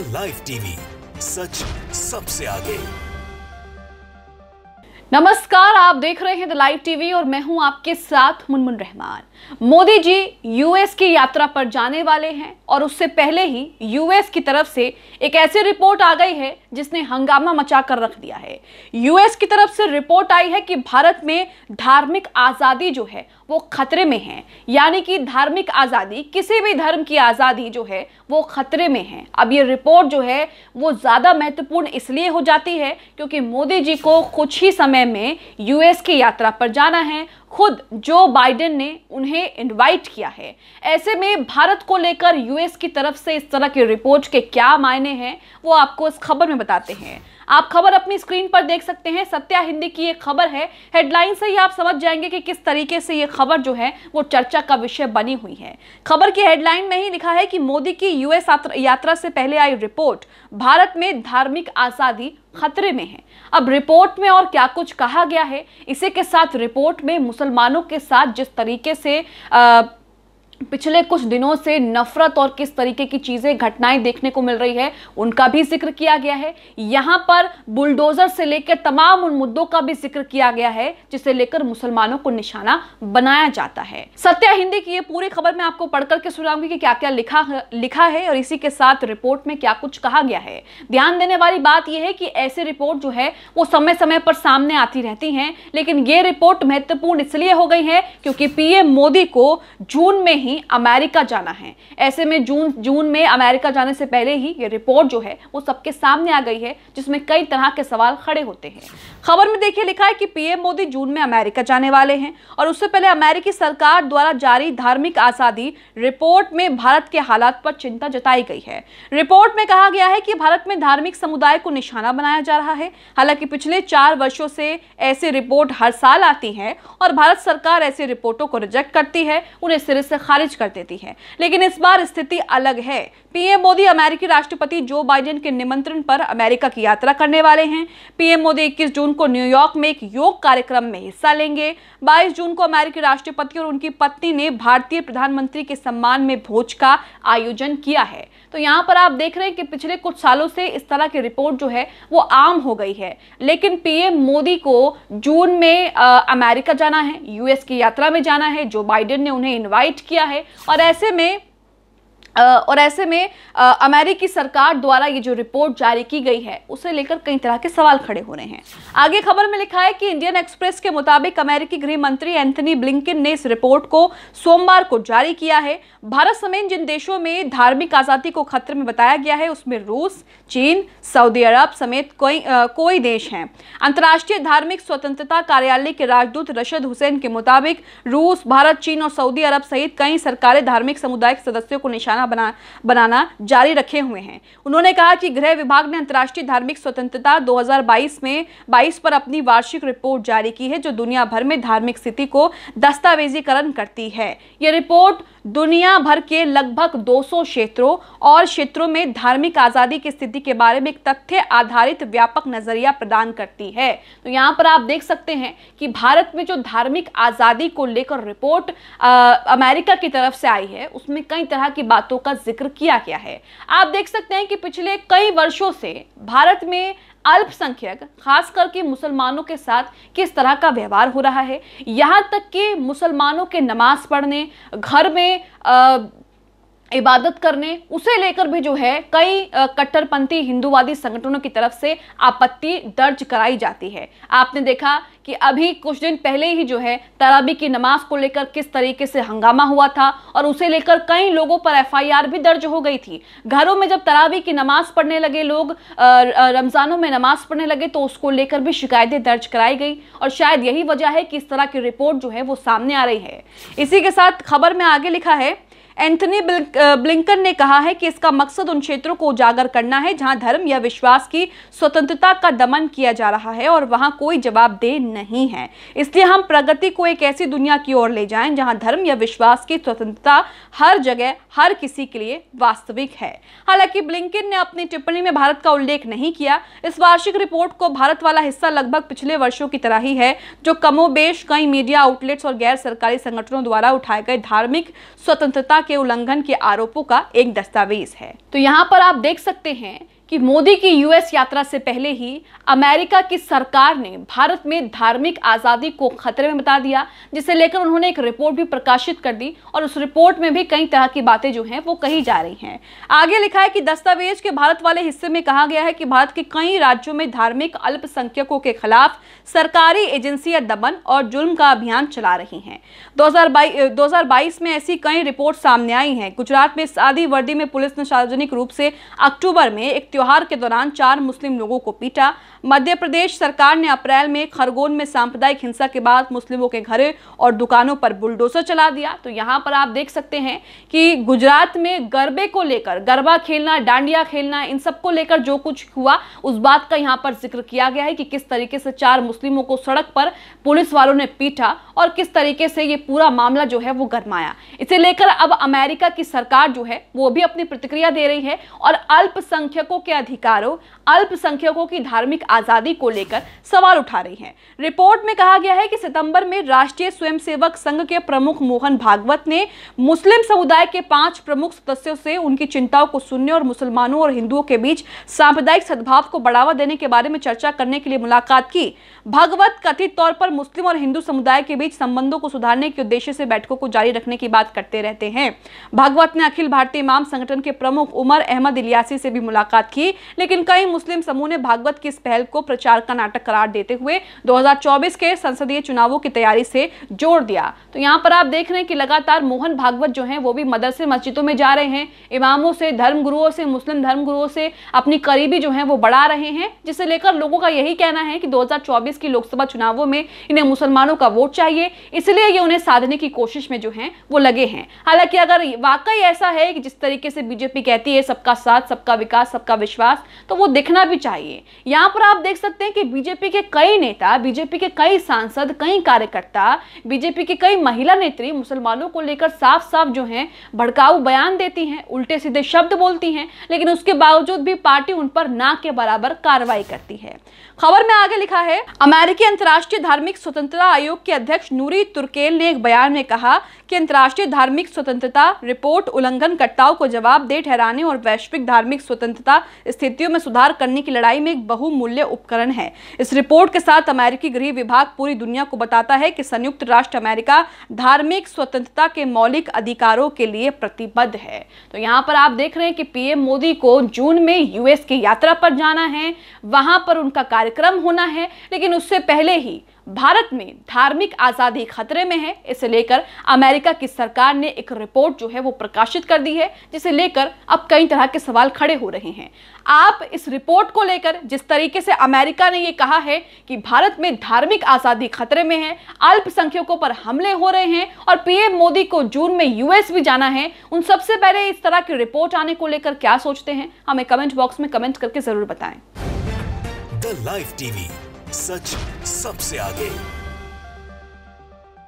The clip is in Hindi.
द लाइव टीवी सच सबसे आगे नमस्कार आप देख रहे हैं द लाइव टीवी और मैं हूं आपके साथ मुनमुन रहमान मोदी जी यूएस की यात्रा पर जाने वाले हैं और उससे पहले ही यूएस की तरफ से एक ऐसी रिपोर्ट आ गई है जिसने हंगामा मचा कर रख दिया है यूएस की तरफ से रिपोर्ट आई है कि भारत में धार्मिक आज़ादी जो है वो खतरे में है यानी कि धार्मिक आज़ादी किसी भी धर्म की आज़ादी जो है वो खतरे में है अब ये रिपोर्ट जो है वो ज़्यादा महत्वपूर्ण इसलिए हो जाती है क्योंकि मोदी जी को कुछ ही समय में यूएस की यात्रा पर जाना है खुद जो बाइडेन ने उन्हें इनवाइट किया है ऐसे में भारत को लेकर यूएस की तरफ से इस तरह की रिपोर्ट के क्या मायने हैं वो आपको इस खबर में बताते हैं आप खबर अपनी स्क्रीन पर देख सकते हैं सत्या हिंदी की ये खबर है हेडलाइन से ही आप समझ जाएंगे कि किस तरीके से ये खबर जो है वो चर्चा का विषय बनी हुई है खबर की हेडलाइन में ही लिखा है कि मोदी की यूएस यात्रा से पहले आई रिपोर्ट भारत में धार्मिक आज़ादी खतरे में है अब रिपोर्ट में और क्या कुछ कहा गया है इसी के साथ रिपोर्ट में मुसलमानों के साथ जिस तरीके से आ, पिछले कुछ दिनों से नफरत और किस तरीके की चीज़ें घटनाएं देखने को मिल रही है उनका भी जिक्र किया गया है यहां पर बुलडोजर से लेकर तमाम उन मुद्दों का भी जिक्र किया गया है जिसे लेकर मुसलमानों को निशाना बनाया जाता है सत्या हिंदी की ये पूरी खबर मैं आपको पढ़ करके सुनाऊंगी कि क्या क्या लिखा लिखा है और इसी के साथ रिपोर्ट में क्या कुछ कहा गया है ध्यान देने वाली बात यह है कि ऐसी रिपोर्ट जो है वो समय समय पर सामने आती रहती है लेकिन ये रिपोर्ट महत्वपूर्ण इसलिए हो गई है क्योंकि पीएम मोदी को जून में नहीं अमेरिका जाना है ऐसे में जून जून में अमेरिका जाने से पहले ही ये रिपोर्ट जो है वो सबके सामने आ गई है जिसमें कई तरह के सवाल खड़े होते हैं खबर में देखिए लिखा है कि पीएम मोदी जून में अमेरिका जाने वाले हैं और उससे पहले अमेरिकी सरकार द्वारा जारी धार्मिक आज़ादी रिपोर्ट में भारत के हालात पर चिंता जताई गई है रिपोर्ट में कहा गया है कि भारत में धार्मिक समुदाय को निशाना बनाया जा रहा है हालांकि पिछले चार वर्षों से ऐसी रिपोर्ट हर साल आती है और भारत सरकार ऐसी रिपोर्टों को रिजेक्ट करती है उन्हें सिरे से खाली खारिज कर देती है लेकिन इस बार स्थिति अलग है पीएम मोदी अमेरिकी राष्ट्रपति जो बाइडेन के निमंत्रण पर अमेरिका की यात्रा करने वाले हैं पीएम मोदी इक्कीस जून को न्यूयॉर्क में एक योग कार्यक्रम में हिस्सा लेंगे बाईस जून को अमेरिकी राष्ट्रपति और उनकी पत्नी ने भारतीय प्रधानमंत्री के सम्मान में भोज का आयोजन किया है तो यहाँ पर आप देख रहे हैं कि पिछले कुछ सालों से इस तरह की रिपोर्ट जो है वो आम हो गई है लेकिन पीएम मोदी को जून में आ, अमेरिका जाना है यूएस की यात्रा में जाना है जो बाइडेन ने उन्हें इन्वाइट किया है और ऐसे में और ऐसे में अमेरिकी सरकार द्वारा ये जो रिपोर्ट जारी की गई है उसे लेकर कई तरह के सवाल खड़े हो रहे हैं आगे खबर में लिखा है कि इंडियन एक्सप्रेस के मुताबिक अमेरिकी गृह मंत्री एंथनी ब्लिंकिन ने इस रिपोर्ट को सोमवार को जारी किया है भारत समेत जिन देशों में धार्मिक आज़ादी को खतरे में बताया गया है उसमें रूस चीन सऊदी अरब समेत कोई आ, कोई देश हैं अंतर्राष्ट्रीय धार्मिक स्वतंत्रता कार्यालय के राजदूत रशद हुसैन के मुताबिक रूस भारत चीन और सऊदी अरब सहित कई सरकारें धार्मिक समुदाय के सदस्यों को निशाना योजना बना बनाना जारी रखे हुए हैं उन्होंने कहा कि गृह विभाग ने अंतर्राष्ट्रीय धार्मिक स्वतंत्रता 2022 में 22 पर अपनी वार्षिक रिपोर्ट जारी की है जो दुनिया भर में धार्मिक स्थिति को दस्तावेजीकरण करती है ये रिपोर्ट दुनिया भर के लगभग 200 क्षेत्रों और क्षेत्रों में धार्मिक आज़ादी की स्थिति के बारे में एक तथ्य आधारित व्यापक नज़रिया प्रदान करती है तो यहाँ पर आप देख सकते हैं कि भारत में जो धार्मिक आज़ादी को लेकर रिपोर्ट आ, अमेरिका की तरफ से आई है उसमें कई तरह की बातों बातों का जिक्र किया गया है आप देख सकते हैं कि पिछले कई वर्षों से भारत में अल्पसंख्यक खास करके मुसलमानों के साथ किस तरह का व्यवहार हो रहा है यहाँ तक कि मुसलमानों के नमाज पढ़ने घर में आ, इबादत करने उसे लेकर भी जो है कई कट्टरपंथी हिंदूवादी संगठनों की तरफ से आपत्ति दर्ज कराई जाती है आपने देखा कि अभी कुछ दिन पहले ही जो है तराबी की नमाज को लेकर किस तरीके से हंगामा हुआ था और उसे लेकर कई लोगों पर एफआईआर भी दर्ज हो गई थी घरों में जब तराबी की नमाज पढ़ने लगे लोग रमज़ानों में नमाज पढ़ने लगे तो उसको लेकर भी शिकायतें दर्ज कराई गई और शायद यही वजह है कि इस तरह की रिपोर्ट जो है वो सामने आ रही है इसी के साथ खबर में आगे लिखा है एंथनी ब्लिंकन ने कहा है कि इसका मकसद उन क्षेत्रों को उजागर करना है जहां धर्म या विश्वास की स्वतंत्रता का दमन किया जा रहा है और वहां कोई जवाबदेह नहीं है इसलिए हम प्रगति को एक ऐसी दुनिया की ओर ले जाएं जहां धर्म या विश्वास की स्वतंत्रता हर जगह हर किसी के लिए वास्तविक है हालांकि ब्लिंकिन ने अपनी टिप्पणी में भारत का उल्लेख नहीं किया इस वार्षिक रिपोर्ट को भारत वाला हिस्सा लगभग पिछले वर्षों की तरह ही है जो कमोबेश कई मीडिया आउटलेट्स और गैर सरकारी संगठनों द्वारा उठाए गए धार्मिक स्वतंत्रता के उल्लंघन के आरोपों का एक दस्तावेज है तो यहाँ पर आप देख सकते हैं कि मोदी की यूएस यात्रा से पहले ही अमेरिका की सरकार ने भारत में धार्मिक आज़ादी को खतरे में बता दिया जिसे लेकर उन्होंने एक रिपोर्ट भी प्रकाशित कर दी और उस रिपोर्ट में भी कई तरह की बातें जो हैं वो कही जा रही हैं आगे लिखा है कि दस्तावेज के भारत वाले हिस्से में कहा गया है कि भारत के कई राज्यों में धार्मिक अल्पसंख्यकों के खिलाफ सरकारी एजेंसियां दमन और जुल्म का अभियान चला रही हैं हजार में ऐसी कई रिपोर्ट सामने आई है गुजरात में सादी वर्दी में पुलिस ने सार्वजनिक रूप से अक्टूबर में एक त्योहार के दौरान चार मुस्लिम लोगों को पीटा मध्य प्रदेश सरकार ने अप्रैल में खरगोन में सांप्रदायिक हिंसा के बाद मुस्लिमों के घरे और दुकानों पर बुलडोजर चला दिया तो यहाँ पर आप देख सकते हैं कि गुजरात में गरबे को लेकर गरबा खेलना डांडिया खेलना इन सबको लेकर जो कुछ हुआ उस बात का यहाँ पर जिक्र किया गया है कि किस तरीके से चार मुस्लिमों को सड़क पर पुलिस वालों ने पीटा और किस तरीके से ये पूरा मामला जो है वो गरमाया इसे लेकर अब अमेरिका की सरकार जो है वो भी अपनी प्रतिक्रिया दे रही है और अल्पसंख्यकों के अधिकारों अल्पसंख्यकों की धार्मिक आज़ादी को लेकर सवाल उठा रही हैं रिपोर्ट में कहा गया है कि सितंबर में राष्ट्रीय स्वयंसेवक संघ के प्रमुख मोहन भागवत ने मुस्लिम समुदाय के पांच प्रमुख सदस्यों से उनकी चिंताओं को सुनने और मुसलमानों और हिंदुओं के बीच सांप्रदायिक सद्भाव को बढ़ावा देने के बारे में चर्चा करने के लिए मुलाकात की भगवत कथित तौर पर मुस्लिम और हिंदू समुदाय के बीच संबंधों को सुधारने के उद्देश्य से बैठकों को जारी रखने की बात करते रहते हैं भागवत ने अखिल भारतीय इमाम संगठन के प्रमुख उमर अहमद इलियासी से भी मुलाकात की की लेकिन कई मुस्लिम समूह ने भागवत की इस पहल को प्रचार का नाटक करार देते हुए 2024 के संसदीय चुनावों की तैयारी से जोड़ दिया तो यहाँ पर आप देख रहे हैं कि लगातार मोहन भागवत जो है वो भी मदरसे मस्जिदों में जा रहे हैं इमामों से धर्म गुरुओं से मुस्लिम धर्म गुरुओं से अपनी करीबी जो है वो बढ़ा रहे हैं जिसे लेकर लोगों का यही कहना है कि दो की लोकसभा चुनावों में इन्हें मुसलमानों का वोट चाहिए इसलिए ये उन्हें साधने की कोशिश में जो है वो लगे हैं हालांकि अगर वाकई ऐसा है कि जिस तरीके से बीजेपी कहती है सबका साथ सबका विकास सबका विश्वास तो वो दिखना भी चाहिए यहाँ पर आप देख सकते हैं कि बीजेपी के कई नेता बीजेपी के कई सांसद कई कार्यकर्ता बीजेपी की कई महिला नेत्री मुसलमानों को लेकर साफ साफ जो है भड़काऊ बयान देती हैं उल्टे सीधे शब्द बोलती हैं लेकिन उसके बावजूद भी पार्टी उन पर ना के बराबर कार्रवाई करती है खबर में आगे लिखा है अमेरिकी अंतर्राष्ट्रीय धार्मिक स्वतंत्रता आयोग के अध्यक्ष नूरी तुर्केल ने एक बयान में कहा कि अंतर्राष्ट्रीय धार्मिक स्वतंत्रता रिपोर्ट उल्लंघनकर्ताओं को जवाब दे ठहराने और वैश्विक धार्मिक स्वतंत्रता स्थितियों में सुधार करने की लड़ाई में एक बहुमूल्य उपकरण है इस रिपोर्ट के साथ अमेरिकी गृह विभाग पूरी दुनिया को बताता है कि संयुक्त राष्ट्र अमेरिका धार्मिक स्वतंत्रता के मौलिक अधिकारों के लिए प्रतिबद्ध है तो यहाँ पर आप देख रहे हैं कि पीएम मोदी को जून में यूएस की यात्रा पर जाना है वहां पर उनका कार्यक्रम होना है लेकिन उससे पहले ही भारत में धार्मिक आज़ादी खतरे में है इसे लेकर अमेरिका की सरकार ने एक रिपोर्ट जो है वो प्रकाशित कर दी है जिसे लेकर अब कई तरह के सवाल खड़े हो रहे हैं आप इस रिपोर्ट को लेकर जिस तरीके से अमेरिका ने ये कहा है कि भारत में धार्मिक आज़ादी खतरे में है अल्पसंख्यकों पर हमले हो रहे हैं और पीएम मोदी को जून में यूएस भी जाना है उन सबसे पहले इस तरह की रिपोर्ट आने को लेकर क्या सोचते हैं हमें कमेंट बॉक्स में कमेंट करके जरूर बताएं द लाइव टीवी सच सबसे आगे